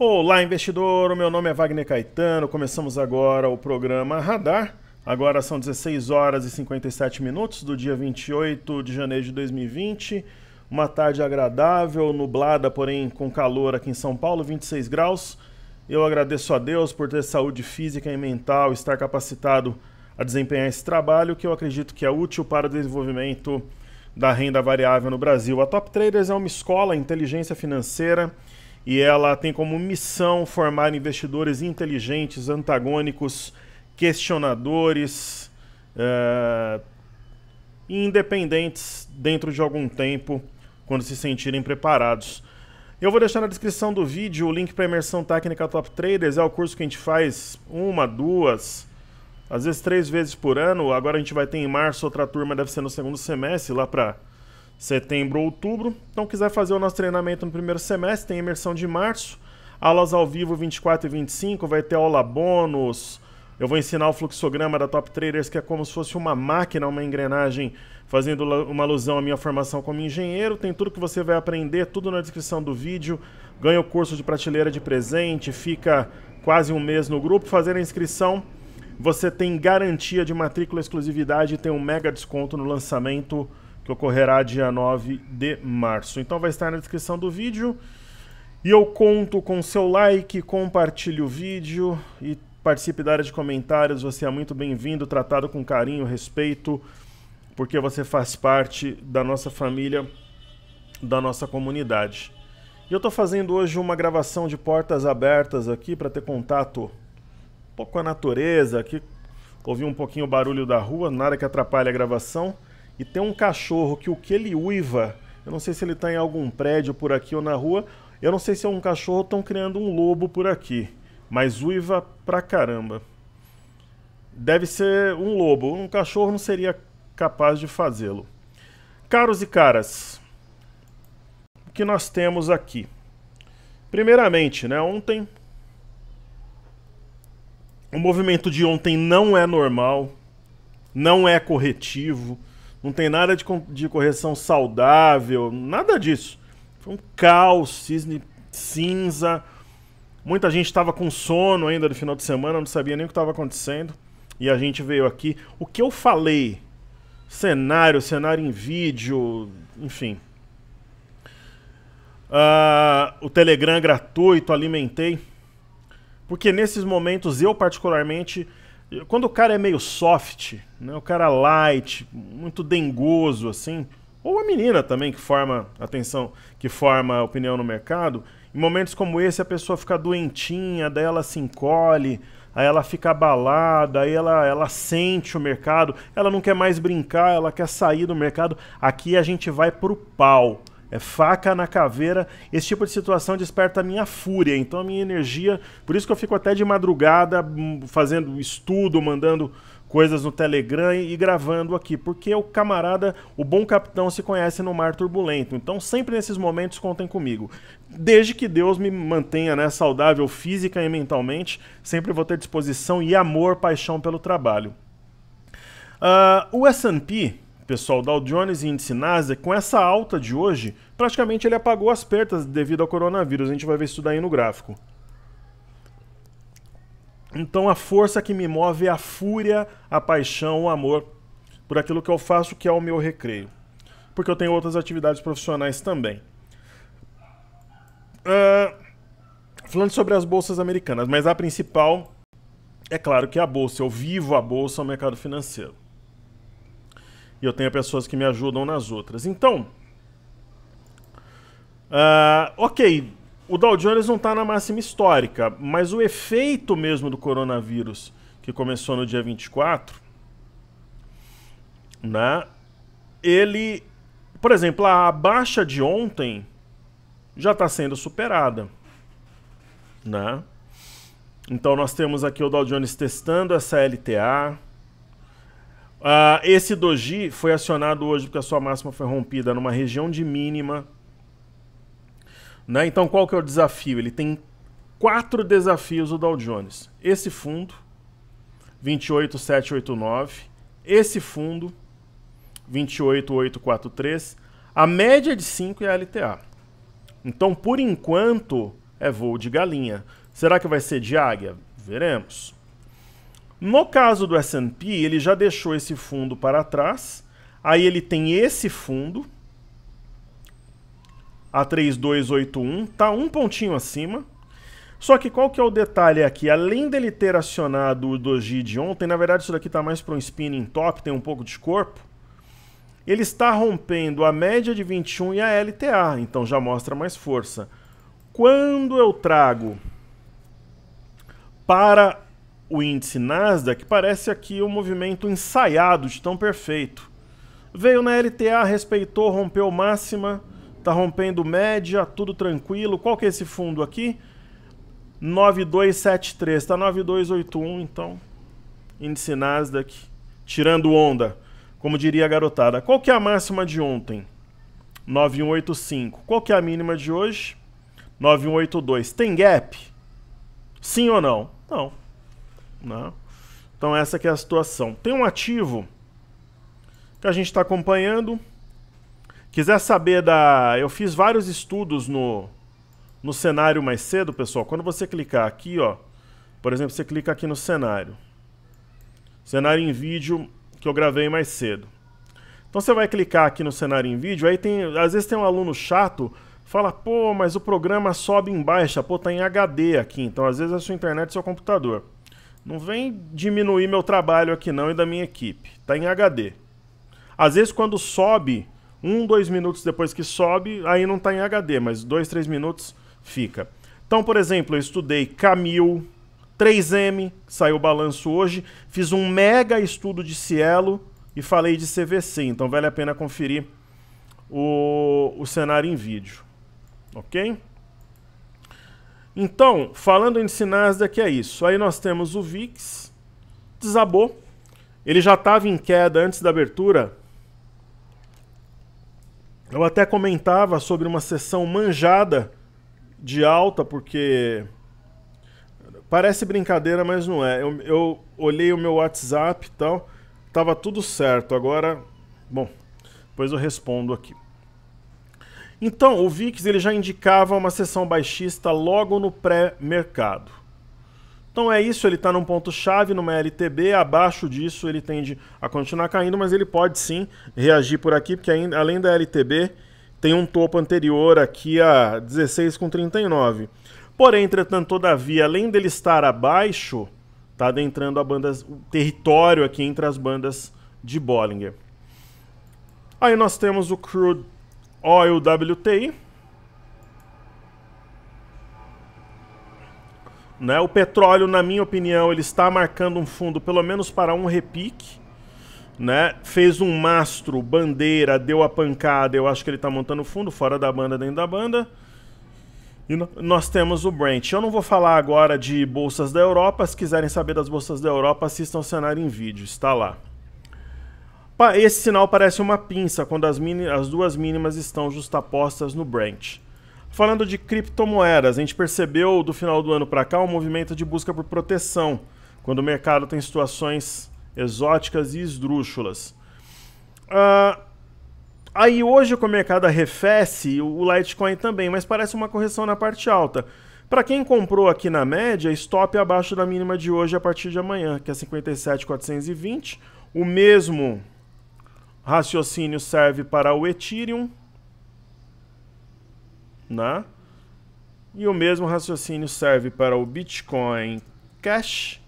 Olá, investidor! O meu nome é Wagner Caetano. Começamos agora o programa Radar. Agora são 16 horas e 57 minutos do dia 28 de janeiro de 2020. Uma tarde agradável, nublada, porém com calor aqui em São Paulo, 26 graus. Eu agradeço a Deus por ter saúde física e mental, estar capacitado a desempenhar esse trabalho que eu acredito que é útil para o desenvolvimento da renda variável no Brasil. A Top Traders é uma escola, inteligência financeira e ela tem como missão formar investidores inteligentes, antagônicos, questionadores, uh, independentes dentro de algum tempo, quando se sentirem preparados. Eu vou deixar na descrição do vídeo o link para imersão técnica Top Traders, é o curso que a gente faz uma, duas, às vezes três vezes por ano. Agora a gente vai ter em março outra turma, deve ser no segundo semestre, lá para setembro, outubro. Então, quiser fazer o nosso treinamento no primeiro semestre, tem imersão de março, aulas ao vivo 24 e 25, vai ter aula bônus. Eu vou ensinar o fluxograma da Top Traders, que é como se fosse uma máquina, uma engrenagem, fazendo uma alusão à minha formação como engenheiro. Tem tudo que você vai aprender, tudo na descrição do vídeo. Ganha o curso de prateleira de presente, fica quase um mês no grupo. Fazer a inscrição, você tem garantia de matrícula exclusividade e tem um mega desconto no lançamento que ocorrerá dia 9 de março. Então vai estar na descrição do vídeo. E eu conto com seu like, compartilhe o vídeo e participe da área de comentários. Você é muito bem-vindo, tratado com carinho, respeito, porque você faz parte da nossa família, da nossa comunidade. E eu estou fazendo hoje uma gravação de portas abertas aqui para ter contato um pouco com a natureza. Aqui ouvi um pouquinho o barulho da rua, nada que atrapalhe a gravação. E tem um cachorro que o que ele uiva, eu não sei se ele está em algum prédio por aqui ou na rua, eu não sei se é um cachorro, estão criando um lobo por aqui, mas uiva pra caramba. Deve ser um lobo, um cachorro não seria capaz de fazê-lo. Caros e caras, o que nós temos aqui? Primeiramente, né, ontem o movimento de ontem não é normal, não é corretivo, não tem nada de, de correção saudável, nada disso. Foi um caos, cisne cinza. Muita gente estava com sono ainda no final de semana, não sabia nem o que estava acontecendo. E a gente veio aqui. O que eu falei? Cenário, cenário em vídeo, enfim. Uh, o Telegram é gratuito, alimentei. Porque nesses momentos eu, particularmente, quando o cara é meio soft, né? O cara light, muito dengoso, assim. Ou a menina também que forma, atenção, que forma opinião no mercado. Em momentos como esse, a pessoa fica doentinha, daí ela se encolhe, aí ela fica abalada, aí ela, ela sente o mercado, ela não quer mais brincar, ela quer sair do mercado. Aqui a gente vai pro pau. É faca na caveira. Esse tipo de situação desperta a minha fúria, então a minha energia. Por isso que eu fico até de madrugada hum, fazendo estudo, mandando coisas no Telegram e, gravando aqui, porque o camarada, o bom capitão, se conhece no mar turbulento. Então, sempre nesses momentos, contem comigo. Desde que Deus me mantenha né, saudável física e mentalmente, sempre vou ter disposição e amor, paixão pelo trabalho. Uh, o SP Pessoal, Dow Jones e índice Nasdaq, com essa alta de hoje, praticamente ele apagou as perdas devido ao coronavírus. A gente vai ver isso daí no gráfico. Então a força que me move é a fúria, a paixão, o amor por aquilo que eu faço, que é o meu recreio. Porque eu tenho outras atividades profissionais também. Uh, falando sobre as bolsas americanas, mas a principal é claro que a bolsa. Eu vivo a bolsa, o mercado financeiro e eu tenho pessoas que me ajudam nas outras. Então, uh, ok, o Dow Jones não está na máxima histórica, mas o efeito mesmo do coronavírus que começou no dia 24, né, ele, por exemplo, a baixa de ontem já está sendo superada. Né? Então nós temos aqui o Dow Jones testando essa LTA, Uh, esse doji foi acionado hoje porque a sua máxima foi rompida numa região de mínima. Né? Então, qual que é o desafio? Ele tem quatro desafios o Dow Jones. Esse fundo, 28789. Esse fundo, 28843. A média de 5 é a LTA. Então, por enquanto, é voo de galinha. Será que vai ser de águia? Veremos. No caso do S&P, ele já deixou esse fundo para trás, aí ele tem esse fundo, a 3281, tá um pontinho acima. Só que qual que é o detalhe aqui? Além dele ter acionado o doji de ontem, na verdade isso daqui tá mais para um spinning top, tem um pouco de corpo. Ele está rompendo a média de 21 e a LTA, então já mostra mais força. Quando eu trago para o índice Nasdaq parece aqui um movimento ensaiado de tão perfeito. Veio na LTA, respeitou, rompeu máxima, está rompendo média, tudo tranquilo. Qual que é esse fundo aqui? 9273, está 9281, então. Índice Nasdaq tirando onda, como diria a garotada. Qual que é a máxima de ontem? 9185. Qual que é a mínima de hoje? 9182. Tem gap? Sim ou não? Não. Né? Então essa é a situação. Tem um ativo que a gente está acompanhando. Quiser saber da... Eu fiz vários estudos no, no cenário mais cedo, pessoal. Quando você clicar aqui, ó, por exemplo, você clica aqui no cenário. Cenário em vídeo que eu gravei mais cedo. Então você vai clicar aqui no cenário em vídeo, aí tem, às vezes tem um aluno chato, fala, pô, mas o programa sobe em baixa, pô, tá em HD aqui, então às vezes é a sua internet, seu computador. Não vem diminuir meu trabalho aqui não e da minha equipe. Tá em HD. Às vezes quando sobe, um, dois minutos depois que sobe, aí não tá em HD, mas dois, três minutos fica. Então, por exemplo, eu estudei Camil, 3M, saiu o balanço hoje, fiz um mega estudo de Cielo e falei de CVC, então vale a pena conferir o, o cenário em vídeo, ok? Então, falando em Sinasdaq é isso. Aí nós temos o VIX, desabou. Ele já estava em queda antes da abertura. Eu até comentava sobre uma sessão manjada de alta, porque parece brincadeira, mas não é. Eu, eu olhei o meu WhatsApp e tal, tava tudo certo. Agora, bom, depois eu respondo aqui. Então, o VIX ele já indicava uma sessão baixista logo no pré-mercado. Então é isso, ele está num ponto-chave, numa LTB, abaixo disso ele tende a continuar caindo, mas ele pode sim reagir por aqui, porque ainda, além da LTB tem um topo anterior aqui a 16,39. Porém, entretanto, todavia, além dele estar abaixo, está adentrando a banda, o território aqui entre as bandas de Bollinger. Aí nós temos o crude WTI, Né? O petróleo, na minha opinião, ele está marcando um fundo pelo menos para um repique. Né? Fez um mastro, bandeira, deu a pancada. Eu acho que ele está montando fundo, fora da banda, dentro da banda. E nós temos o Brent. Eu não vou falar agora de bolsas da Europa. Se quiserem saber das bolsas da Europa, assistam o cenário em vídeo. Está lá. Esse sinal parece uma pinça quando as, as duas mínimas estão justapostas no branch. Falando de criptomoedas, a gente percebeu do final do ano para cá um movimento de busca por proteção, quando o mercado tem situações exóticas e esdrúxulas. Uh, aí hoje, com o mercado arrefece, o Litecoin também, mas parece uma correção na parte alta. Para quem comprou aqui na média, stop abaixo da mínima de hoje a partir de amanhã, que é 57,420. O mesmo Raciocínio serve para o Ethereum, né? E o mesmo raciocínio serve para o Bitcoin Cash,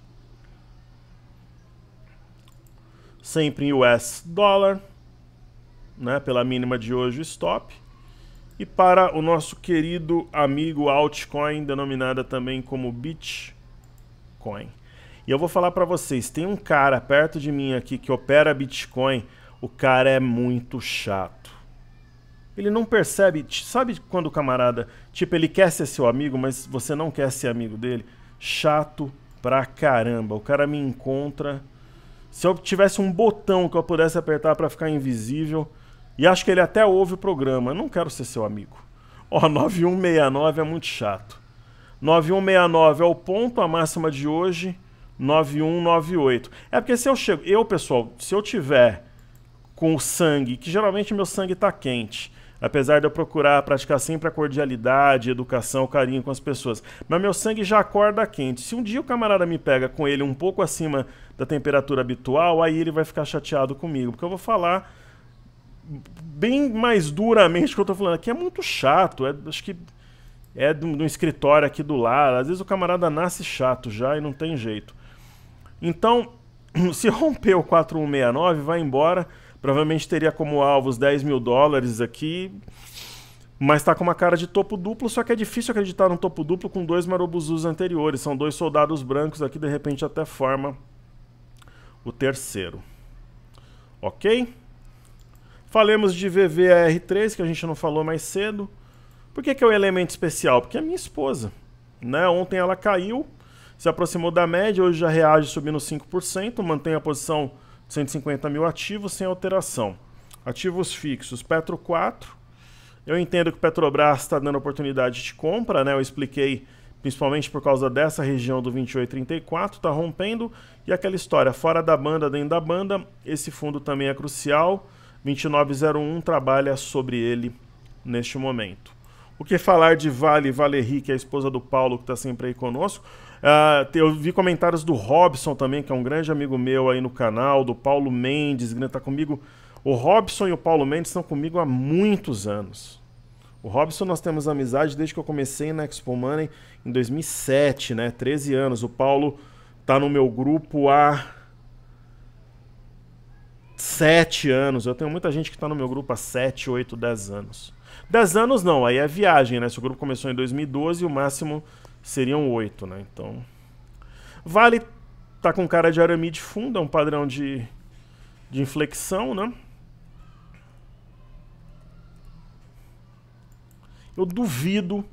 sempre em US dólar, né, pela mínima de hoje o stop. E para o nosso querido amigo altcoin, denominada também como Bitcoin. E eu vou falar para vocês, tem um cara perto de mim aqui que opera Bitcoin o cara é muito chato. Ele não percebe. Sabe quando o camarada. Tipo, ele quer ser seu amigo, mas você não quer ser amigo dele? Chato pra caramba. O cara me encontra. Se eu tivesse um botão que eu pudesse apertar para ficar invisível. E acho que ele até ouve o programa. Eu não quero ser seu amigo. Ó, 9169 é muito chato. 9169 é o ponto, a máxima de hoje. 9198. É porque se eu chego. Eu, pessoal, se eu tiver com o sangue, que geralmente meu sangue está quente. Apesar de eu procurar praticar sempre a cordialidade, educação, carinho com as pessoas. Mas meu sangue já acorda quente. Se um dia o camarada me pega com ele um pouco acima da temperatura habitual, aí ele vai ficar chateado comigo. Porque eu vou falar bem mais duramente que eu estou falando aqui. É muito chato. É, acho que é de um escritório aqui do lado. Às vezes o camarada nasce chato já e não tem jeito. Então, se romper o 4169, vai embora Provavelmente teria como alvos 10 mil dólares aqui, mas está com uma cara de topo duplo, só que é difícil acreditar num topo duplo com dois marobuzus anteriores. São dois soldados brancos aqui, de repente até forma o terceiro. Ok? Falemos de VVR3, que a gente não falou mais cedo. Por que, que é o um elemento especial? Porque é minha esposa. Né? Ontem ela caiu, se aproximou da média, hoje já reage subindo 5%, mantém a posição 150 mil ativos sem alteração. Ativos fixos, Petro 4. Eu entendo que Petrobras está dando oportunidade de compra, né? Eu expliquei principalmente por causa dessa região do 2834, está rompendo. E aquela história, fora da banda, dentro da banda, esse fundo também é crucial. 2901 trabalha sobre ele neste momento. O que falar de Vale, Vale que a esposa do Paulo, que está sempre aí conosco. Uh, eu vi comentários do Robson também, que é um grande amigo meu aí no canal, do Paulo Mendes, que está comigo. O Robson e o Paulo Mendes estão comigo há muitos anos. O Robson nós temos amizade desde que eu comecei na Expo Money em 2007, né? 13 anos. O Paulo tá no meu grupo há 7 anos. Eu tenho muita gente que está no meu grupo há 7, 8, 10 anos. 10 anos não, aí é viagem, né? Se o grupo começou em 2012, o máximo seriam oito, né? Então. Vale tá com cara de de funda, é um padrão de, de inflexão, né? Eu duvido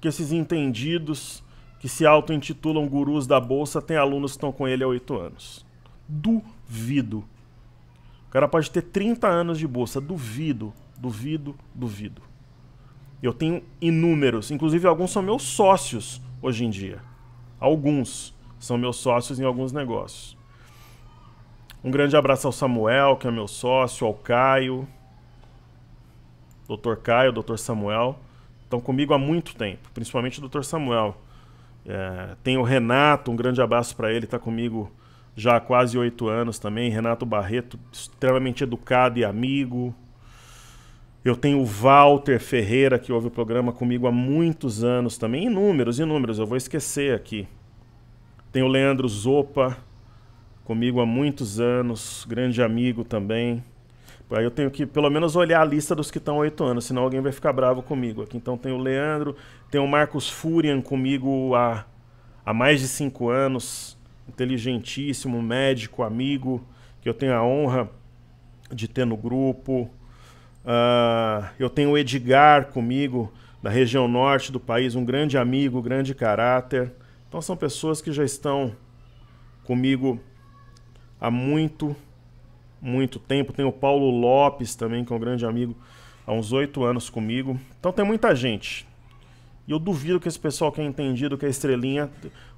que esses entendidos que se auto-intitulam gurus da bolsa tenham alunos que estão com ele há oito anos. Duvido. O cara pode ter 30 anos de bolsa. Duvido, duvido, duvido. Eu tenho inúmeros, inclusive alguns são meus sócios hoje em dia. Alguns são meus sócios em alguns negócios. Um grande abraço ao Samuel, que é meu sócio, ao Caio, Dr. Caio, Dr. Samuel. Estão comigo há muito tempo, principalmente o Dr. Samuel. É, tem o Renato, um grande abraço para ele, está comigo já há quase oito anos também. Renato Barreto, extremamente educado e amigo. Eu tenho o Walter Ferreira, que ouve o programa comigo há muitos anos também. Inúmeros, inúmeros, eu vou esquecer aqui. Tem o Leandro Zopa, comigo há muitos anos, grande amigo também. Aí eu tenho que pelo menos olhar a lista dos que estão há oito anos, senão alguém vai ficar bravo comigo aqui. Então tem o Leandro, tem o Marcos Furian comigo há, há mais de cinco anos, inteligentíssimo, médico, amigo, que eu tenho a honra de ter no grupo. Uh, eu tenho o Edgar comigo, da região norte do país, um grande amigo, grande caráter. Então são pessoas que já estão comigo há muito, muito tempo. Tem o Paulo Lopes também, que é um grande amigo, há uns oito anos comigo. Então tem muita gente. E eu duvido que esse pessoal que é entendido, que é estrelinha,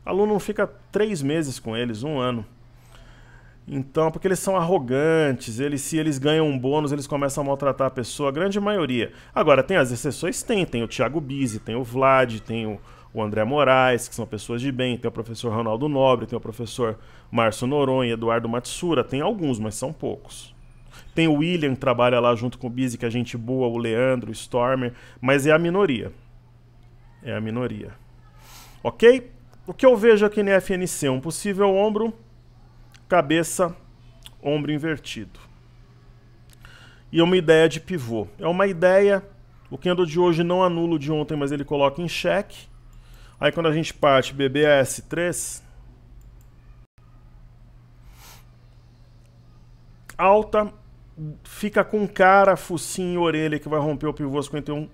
aluno não fica três meses com eles, um ano. Então, porque eles são arrogantes, eles se eles ganham um bônus, eles começam a maltratar a pessoa, a grande maioria. Agora, tem as exceções? Tem. Tem o Thiago Bizi, tem o Vlad, tem o, o André Moraes, que são pessoas de bem, tem o professor Ronaldo Nobre, tem o professor Márcio Noronha, Eduardo Matsura, tem alguns, mas são poucos. Tem o William, que trabalha lá junto com o Bizi, que é gente boa, o Leandro, o Stormer, mas é a minoria. É a minoria. Ok? O que eu vejo aqui na FNC? Um possível ombro cabeça, ombro invertido. E é uma ideia de pivô. É uma ideia, o Kendo de hoje não anula o de ontem, mas ele coloca em xeque. Aí quando a gente parte BBAS3, alta, fica com cara, focinho e orelha que vai romper o pivô 51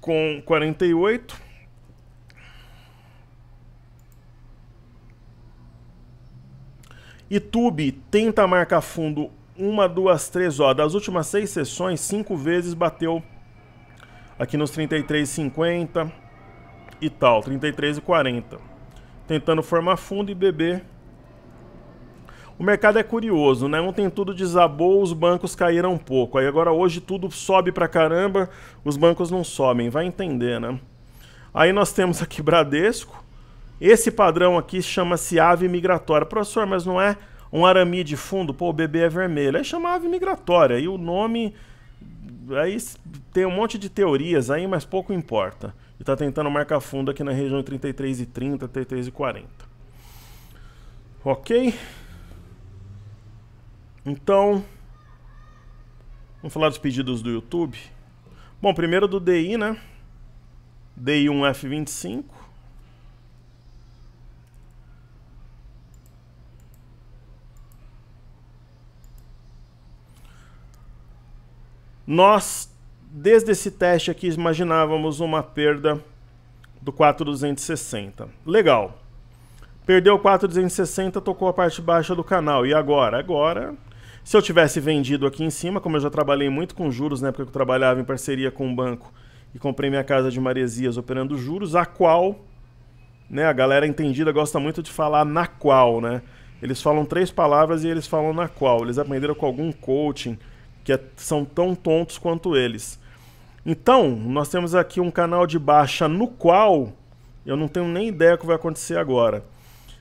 com 48. YouTube tenta marcar fundo uma, duas, três, ó. Das últimas seis sessões, cinco vezes bateu aqui nos 33,50 e tal, 33,40. Tentando formar fundo e beber. O mercado é curioso, né? Ontem tudo desabou, os bancos caíram um pouco. Aí agora hoje tudo sobe pra caramba, os bancos não sobem. Vai entender, né? Aí nós temos aqui Bradesco, esse padrão aqui chama-se ave migratória. Professor, mas não é um arami de fundo? Pô, o bebê é vermelho. Aí chama ave migratória. E o nome. Aí tem um monte de teorias aí, mas pouco importa. E está tentando marcar fundo aqui na região de 33 e 30, 33 e 40. Ok? Então. Vamos falar dos pedidos do YouTube. Bom, primeiro do DI, né? DI1F25. Nós, desde esse teste aqui, imaginávamos uma perda do 4260. Legal. Perdeu 4260, tocou a parte baixa do canal. E agora? Agora, se eu tivesse vendido aqui em cima, como eu já trabalhei muito com juros na época que eu trabalhava em parceria com o um banco e comprei minha casa de Maresias operando juros, a qual, né, a galera entendida gosta muito de falar na qual, né? Eles falam três palavras e eles falam na qual. Eles aprenderam com algum coaching que é, são tão tontos quanto eles. Então, nós temos aqui um canal de baixa no qual eu não tenho nem ideia o que vai acontecer agora.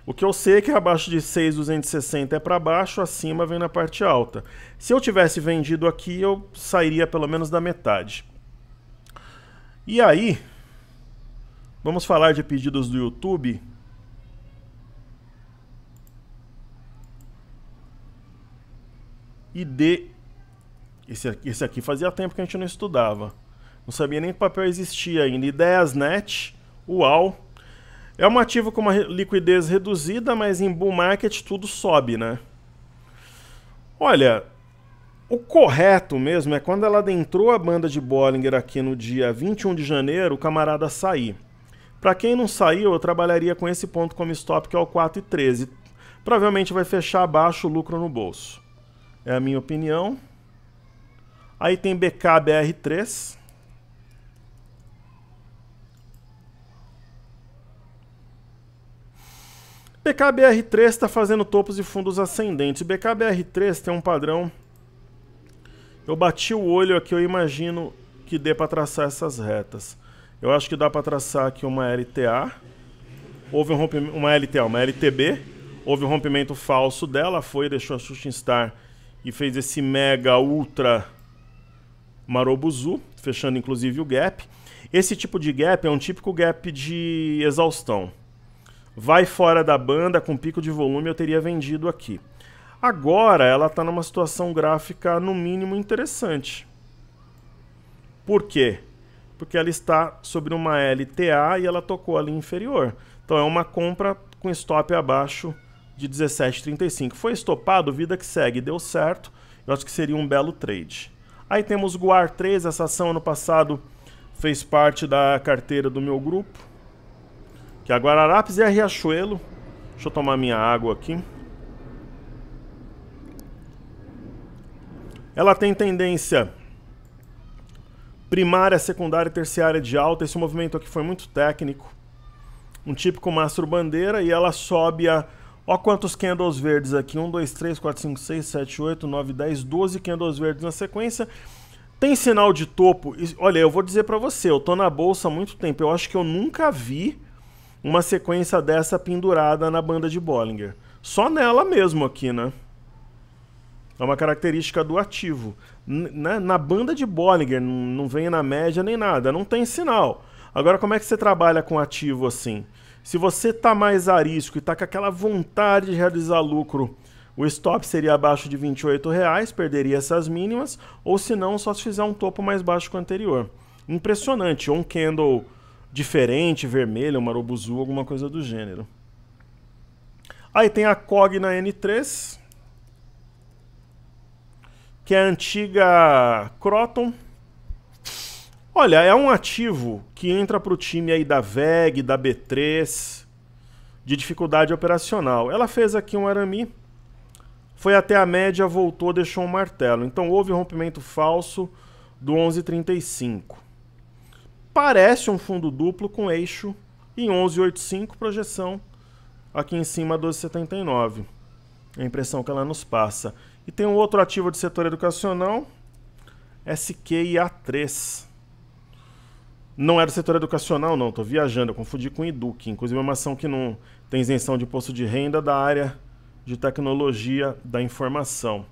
O que eu sei é que abaixo de 6,260 é para baixo, acima vem na parte alta. Se eu tivesse vendido aqui, eu sairia pelo menos da metade. E aí, vamos falar de pedidos do YouTube. E de esse, esse aqui fazia tempo que a gente não estudava. Não sabia nem que papel existia ainda. Ideias Net, UAU. É um ativo com uma liquidez reduzida, mas em bull market tudo sobe, né? Olha, o correto mesmo é quando ela adentrou a banda de Bollinger aqui no dia 21 de janeiro, o camarada sair. Para quem não saiu, eu trabalharia com esse ponto como stop, que é o 4,13. Provavelmente vai fechar abaixo o lucro no bolso. É a minha opinião. Aí tem BKBR3. BKBR3 está fazendo topos e fundos ascendentes. BKBR3 tem um padrão. Eu bati o olho aqui, eu imagino que dê para traçar essas retas. Eu acho que dá para traçar aqui uma LTA. Houve um rompimento, uma LTA, uma LTB. Houve um rompimento falso dela, foi, deixou a Shooting Star e fez esse mega ultra Marobuzu, fechando inclusive o gap. Esse tipo de gap é um típico gap de exaustão. Vai fora da banda, com pico de volume eu teria vendido aqui. Agora ela está numa situação gráfica no mínimo interessante. Por quê? Porque ela está sobre uma LTA e ela tocou a linha inferior. Então é uma compra com stop abaixo de 17,35. Foi estopado, vida que segue, deu certo. Eu acho que seria um belo trade. Aí temos Guar 3, essa ação ano passado fez parte da carteira do meu grupo. Que é a Guararapes e a Riachuelo. Deixa eu tomar minha água aqui. Ela tem tendência primária, secundária e terciária de alta. Esse movimento aqui foi muito técnico. Um típico mastro bandeira e ela sobe a Olha quantos candles verdes aqui. 1, 2, 3, 4, 5, 6, 7, 8, 9, 10, 12 candles verdes na sequência. Tem sinal de topo. Olha, eu vou dizer para você, eu tô na bolsa há muito tempo. Eu acho que eu nunca vi uma sequência dessa pendurada na banda de Bollinger. Só nela mesmo aqui, né? É uma característica do ativo. Na, né? na banda de Bollinger, não vem na média nem nada, não tem sinal. Agora, como é que você trabalha com ativo assim? Se você tá mais arisco e tá com aquela vontade de realizar lucro, o stop seria abaixo de R$ perderia essas mínimas, ou se não, só se fizer um topo mais baixo que o anterior. Impressionante, um candle diferente, vermelho, um robuzu, alguma coisa do gênero. Aí tem a COG na N3, que é a antiga Croton. Olha, é um ativo que entra para o time aí da VEG, da B3, de dificuldade operacional. Ela fez aqui um arame, foi até a média, voltou, deixou um martelo. Então houve um rompimento falso do 1135. Parece um fundo duplo com eixo em 1185, projeção aqui em cima 1279. É a impressão que ela nos passa. E tem um outro ativo de setor educacional, SQIA3. Não era é do setor educacional, não, estou viajando, eu confundi com Eduk. Inclusive, é uma ação que não tem isenção de imposto de renda da área de tecnologia da informação.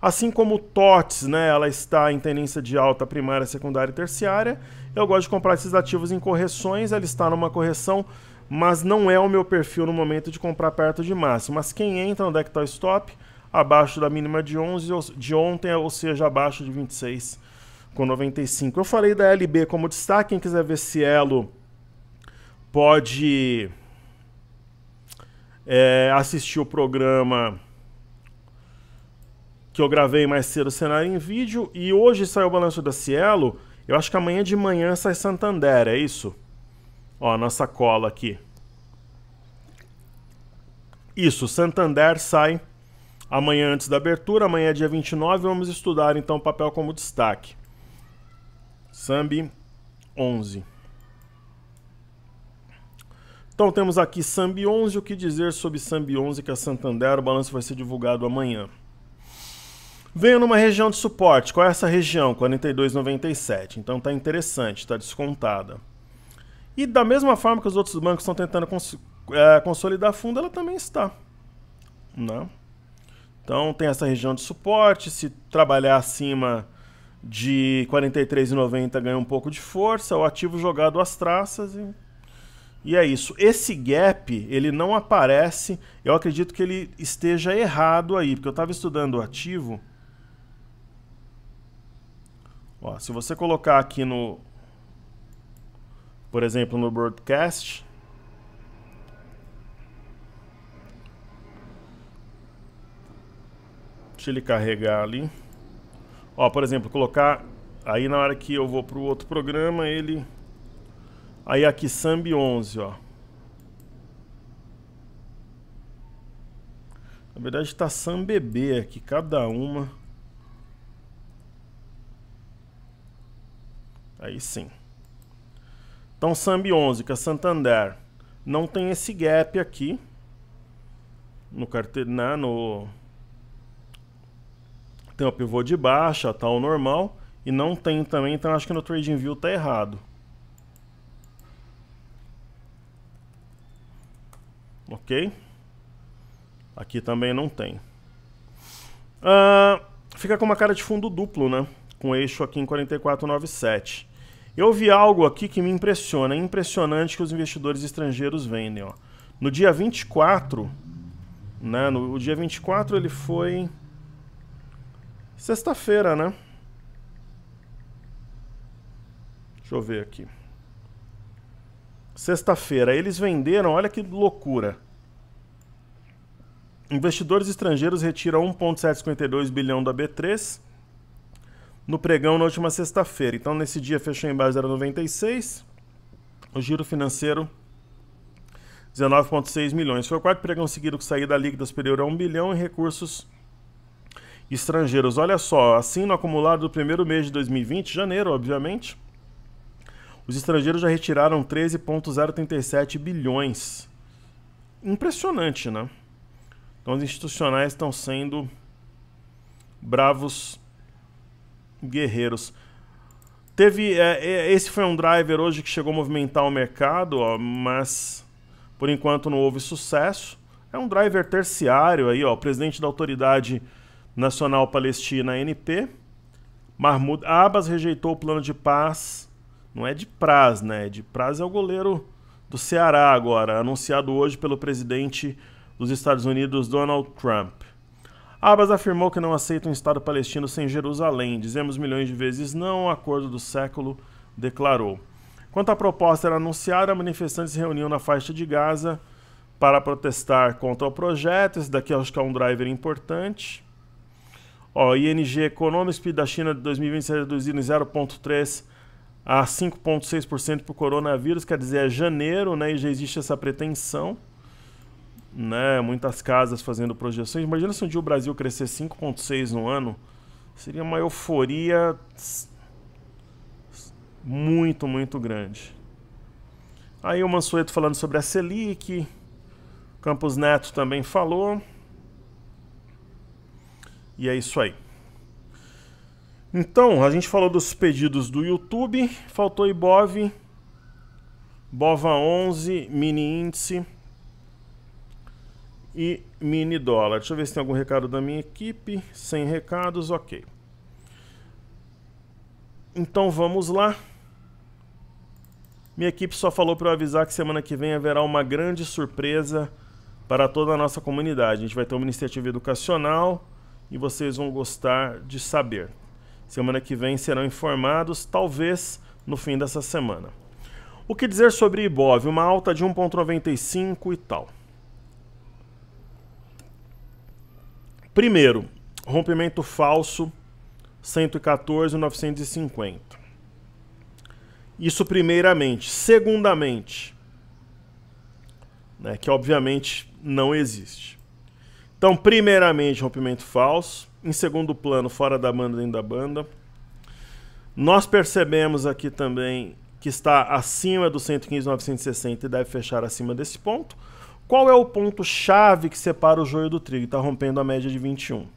Assim como o TOTS, né, ela está em tendência de alta primária, secundária e terciária. Eu gosto de comprar esses ativos em correções, ela está numa correção, mas não é o meu perfil no momento de comprar perto de máximo. Mas quem entra no o Stop, abaixo da mínima de 11 de ontem, ou seja, abaixo de 26 com 95. Eu falei da LB como destaque, quem quiser ver Cielo pode é, assistir o programa que eu gravei mais cedo, cenário em vídeo, e hoje saiu o balanço da Cielo, eu acho que amanhã de manhã sai Santander, é isso? Ó, nossa cola aqui. Isso, Santander sai amanhã antes da abertura, amanhã é dia 29, vamos estudar então o papel como destaque. Sambi 11. Então temos aqui Sambi 11. O que dizer sobre Sambi 11 que é Santander? O balanço vai ser divulgado amanhã. Venho numa região de suporte. Qual é essa região? 42,97. Então tá interessante, está descontada. E da mesma forma que os outros bancos estão tentando cons é, consolidar fundo, ela também está. Né? Então tem essa região de suporte. Se trabalhar acima de 43,90 ganha um pouco de força, é o ativo jogado às traças e, e é isso. Esse gap, ele não aparece, eu acredito que ele esteja errado aí, porque eu estava estudando o ativo. Ó, se você colocar aqui no, por exemplo, no broadcast, deixa ele carregar ali. Ó, por exemplo, colocar... Aí na hora que eu vou para o outro programa, ele... Aí aqui, Sambi 11, ó. Na verdade está BB aqui, cada uma. Aí sim. Então Sambi 11, que é Santander. Não tem esse gap aqui. No carteiro, na, né, no tem o pivô de baixa, tal, tá normal, e não tem também, então acho que no Trading View tá errado. Ok? Aqui também não tem. Ah, fica com uma cara de fundo duplo, né? Com eixo aqui em 4497. Eu vi algo aqui que me impressiona. É impressionante que os investidores estrangeiros vendem. Ó. No dia 24, né? No, o dia 24 ele foi Sexta-feira, né? Deixa eu ver aqui. Sexta-feira, eles venderam, olha que loucura. Investidores estrangeiros retiram 1,752 bilhão da B3 no pregão na última sexta-feira. Então, nesse dia, fechou em base 0,96. O giro financeiro, 19,6 milhões. Foi o quarto pregão seguido saiu da líquida superior a 1 bilhão e recursos estrangeiros. Olha só, assim no acumulado do primeiro mês de 2020, janeiro, obviamente, os estrangeiros já retiraram 13,037 bilhões. Impressionante, né? Então os institucionais estão sendo bravos guerreiros. Teve é, é, esse foi um driver hoje que chegou a movimentar o mercado, ó, mas por enquanto não houve sucesso. É um driver terciário aí, ó, o presidente da autoridade Nacional Palestina NP. Mahmoud Abbas rejeitou o plano de paz. Não é de Praz, né? De Praz é o goleiro do Ceará agora, anunciado hoje pelo presidente dos Estados Unidos, Donald Trump. Abbas afirmou que não aceita um Estado palestino sem Jerusalém. Dizemos milhões de vezes não, o acordo do século declarou. Quanto a proposta era anunciada, manifestantes se reuniam na faixa de Gaza para protestar contra o projeto. Esse daqui acho que é um driver importante. Ó, ING Economics PIB da China de 2020 será é reduzido em 0,3% a 5,6% para o coronavírus, quer dizer, é janeiro, né? E já existe essa pretensão, né? Muitas casas fazendo projeções. Imagina se um dia o Brasil crescer 5,6% no ano, seria uma euforia muito, muito grande. Aí o Mansueto falando sobre a Selic, Campos Neto também falou. E é isso aí. Então, a gente falou dos pedidos do YouTube, faltou IBOV, BOVA 11, mini índice e mini dólar. Deixa eu ver se tem algum recado da minha equipe. Sem recados, ok. Então vamos lá. Minha equipe só falou para eu avisar que semana que vem haverá uma grande surpresa para toda a nossa comunidade. A gente vai ter uma iniciativa educacional e vocês vão gostar de saber. Semana que vem serão informados, talvez no fim dessa semana. O que dizer sobre Ibov? Uma alta de 1,95 e tal. Primeiro, rompimento falso 114,950. Isso primeiramente. Segundamente, né, que obviamente não existe. Então, primeiramente, rompimento falso. Em segundo plano, fora da banda, dentro da banda. Nós percebemos aqui também que está acima do 115,960 e deve fechar acima desse ponto. Qual é o ponto-chave que separa o joio do trigo? Está rompendo a média de 21.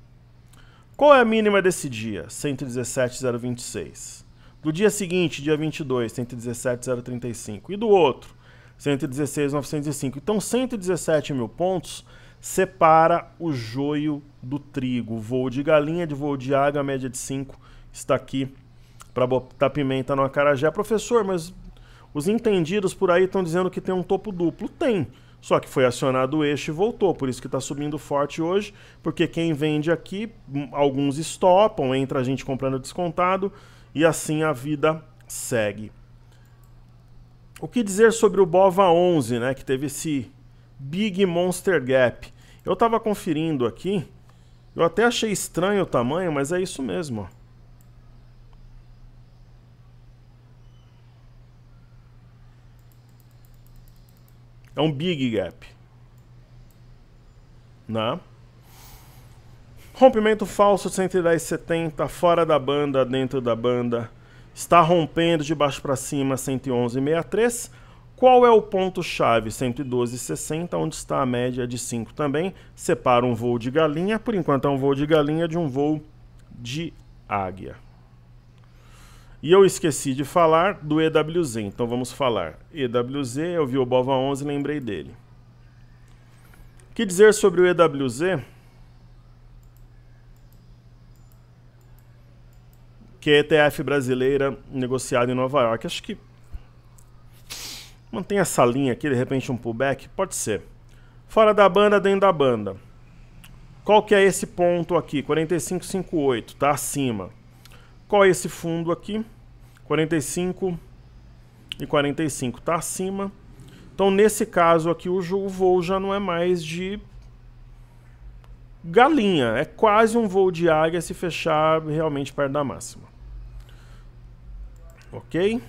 Qual é a mínima desse dia? 117,026. Do dia seguinte, dia 22, 117,035. E do outro? 116,905. Então, 117 mil pontos separa o joio do trigo. Voo de galinha, de voo de águia, média de 5, está aqui para botar pimenta no acarajé. Professor, mas os entendidos por aí estão dizendo que tem um topo duplo. Tem, só que foi acionado o eixo e voltou, por isso que está subindo forte hoje, porque quem vende aqui, hum, alguns estopam, entra a gente comprando descontado e assim a vida segue. O que dizer sobre o BOVA 11, né, que teve esse Big Monster Gap. Eu estava conferindo aqui. Eu até achei estranho o tamanho, mas é isso mesmo, É um big gap. Né? Rompimento falso 110,70, fora da banda, dentro da banda. Está rompendo de baixo para cima 111,63. Qual é o ponto-chave 112,60, onde está a média de 5 também? Separa um voo de galinha, por enquanto é um voo de galinha, de um voo de águia. E eu esqueci de falar do EWZ, então vamos falar. EWZ, eu vi o Bova 11 lembrei dele. O que dizer sobre o EWZ? Que é ETF brasileira negociada em Nova York. Acho que Mantém essa linha aqui, de repente um pullback? Pode ser. Fora da banda, dentro da banda. Qual que é esse ponto aqui? 45,58, tá acima. Qual é esse fundo aqui? 45 e 45, tá acima. Então, nesse caso aqui, o voo já não é mais de galinha. É quase um voo de águia se fechar realmente perto da máxima. Ok?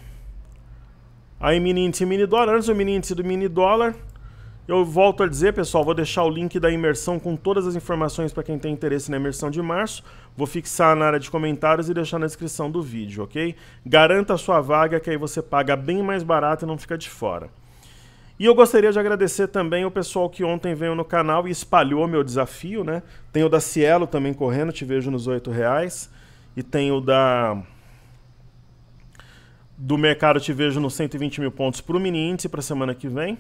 Aí mini índice e mini dólar. Antes do mini índice do mini dólar, eu volto a dizer, pessoal, vou deixar o link da imersão com todas as informações para quem tem interesse na imersão de março. Vou fixar na área de comentários e deixar na descrição do vídeo, ok? Garanta a sua vaga que aí você paga bem mais barato e não fica de fora. E eu gostaria de agradecer também o pessoal que ontem veio no canal e espalhou meu desafio, né? Tem o da Cielo também correndo, te vejo nos R$ reais. E tem o da do mercado te vejo nos 120 mil pontos para o mini índice para a semana que vem.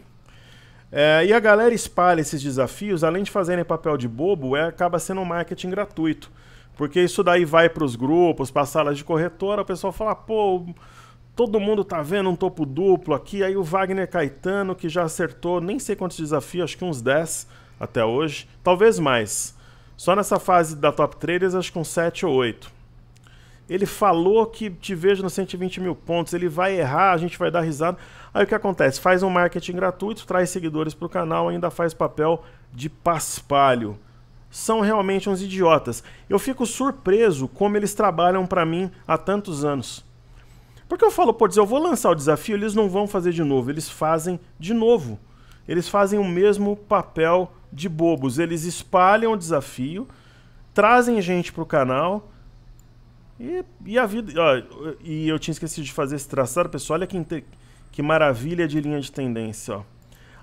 É, e a galera espalha esses desafios, além de fazerem papel de bobo, é, acaba sendo um marketing gratuito. Porque isso daí vai para os grupos, para salas de corretora, o pessoal fala, pô, todo mundo tá vendo um topo duplo aqui, aí o Wagner Caetano, que já acertou nem sei quantos desafios, acho que uns 10 até hoje, talvez mais. Só nessa fase da Top Traders, acho que uns 7 ou 8. Ele falou que te vejo nos 120 mil pontos, ele vai errar, a gente vai dar risada. Aí o que acontece? Faz um marketing gratuito, traz seguidores para o canal, ainda faz papel de paspalho. São realmente uns idiotas. Eu fico surpreso como eles trabalham para mim há tantos anos. Porque eu falo, pô, dizer, eu vou lançar o desafio, eles não vão fazer de novo, eles fazem de novo. Eles fazem o mesmo papel de bobos. Eles espalham o desafio, trazem gente para o canal e, e a vida. Ó, e eu tinha esquecido de fazer esse traçado, pessoal. Olha que, inter... que maravilha de linha de tendência, ó.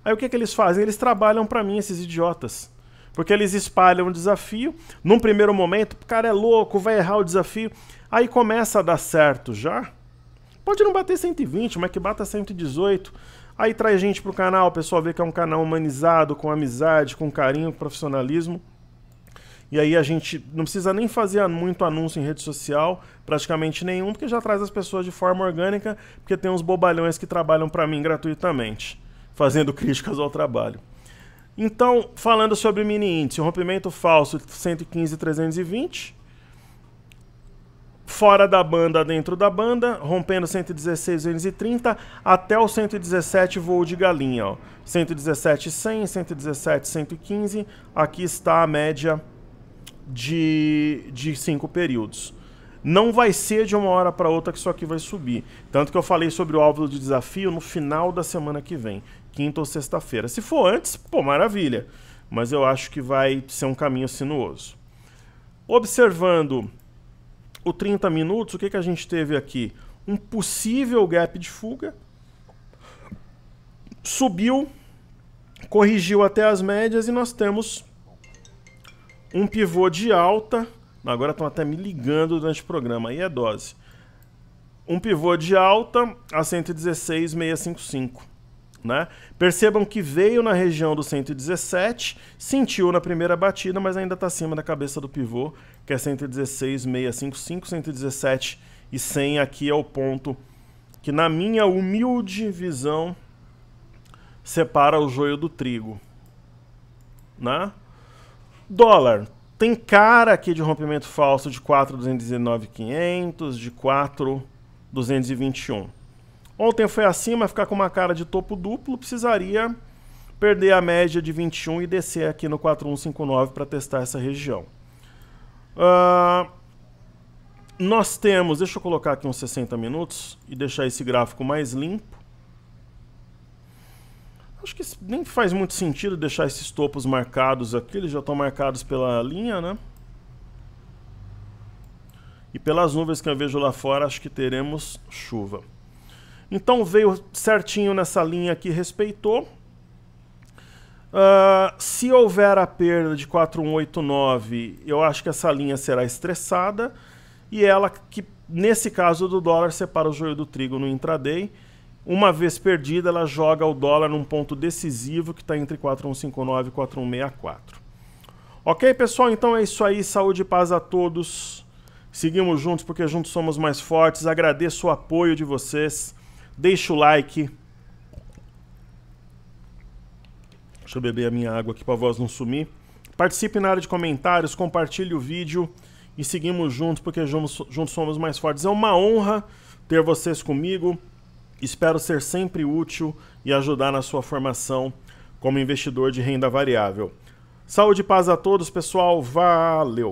Aí o que, é que eles fazem? Eles trabalham para mim, esses idiotas. Porque eles espalham o desafio. Num primeiro momento, o cara é louco, vai errar o desafio. Aí começa a dar certo já. Pode não bater 120, mas que bata 118. Aí traz gente pro canal, o pessoal vê que é um canal humanizado, com amizade, com carinho, profissionalismo. E aí a gente não precisa nem fazer muito anúncio em rede social, praticamente nenhum, porque já traz as pessoas de forma orgânica, porque tem uns bobalhões que trabalham para mim gratuitamente, fazendo críticas ao trabalho. Então, falando sobre o mini índice, rompimento falso 115 320, fora da banda, dentro da banda, rompendo 116 230 até o 117 voo de galinha, ó. 117 100, 117 115, aqui está a média de, de cinco períodos. Não vai ser de uma hora para outra que isso aqui vai subir. Tanto que eu falei sobre o alvo de desafio no final da semana que vem, quinta ou sexta-feira. Se for antes, pô, maravilha. Mas eu acho que vai ser um caminho sinuoso. Observando o 30 minutos, o que, que a gente teve aqui? Um possível gap de fuga. Subiu, corrigiu até as médias e nós temos um pivô de alta. Agora estão até me ligando durante o programa, aí é dose. Um pivô de alta a 116,655. Né? Percebam que veio na região do 117, sentiu na primeira batida, mas ainda está acima da cabeça do pivô, que é 116,655, 117 e 100 aqui é o ponto que, na minha humilde visão, separa o joio do trigo. Né? Dólar. Tem cara aqui de rompimento falso de 4.219.500, de 4.221. Ontem foi acima, ficar com uma cara de topo duplo, precisaria perder a média de 21 e descer aqui no 4159 para testar essa região. Uh, nós temos, deixa eu colocar aqui uns 60 minutos e deixar esse gráfico mais limpo. Acho que nem faz muito sentido deixar esses topos marcados aqui, eles já estão marcados pela linha, né? E pelas nuvens que eu vejo lá fora, acho que teremos chuva. Então veio certinho nessa linha aqui, respeitou. Uh, se houver a perda de 4189, eu acho que essa linha será estressada. E ela, que nesse caso do dólar, separa o joio do trigo no intraday uma vez perdida, ela joga o dólar num ponto decisivo que está entre 4159 e 4164. Ok, pessoal? Então é isso aí. Saúde e paz a todos. Seguimos juntos porque juntos somos mais fortes. Agradeço o apoio de vocês. Deixa o like. Deixa eu beber a minha água aqui para a voz não sumir. Participe na área de comentários, compartilhe o vídeo e seguimos juntos porque juntos somos mais fortes. É uma honra ter vocês comigo. Espero ser sempre útil e ajudar na sua formação como investidor de renda variável. Saúde e paz a todos, pessoal. Valeu!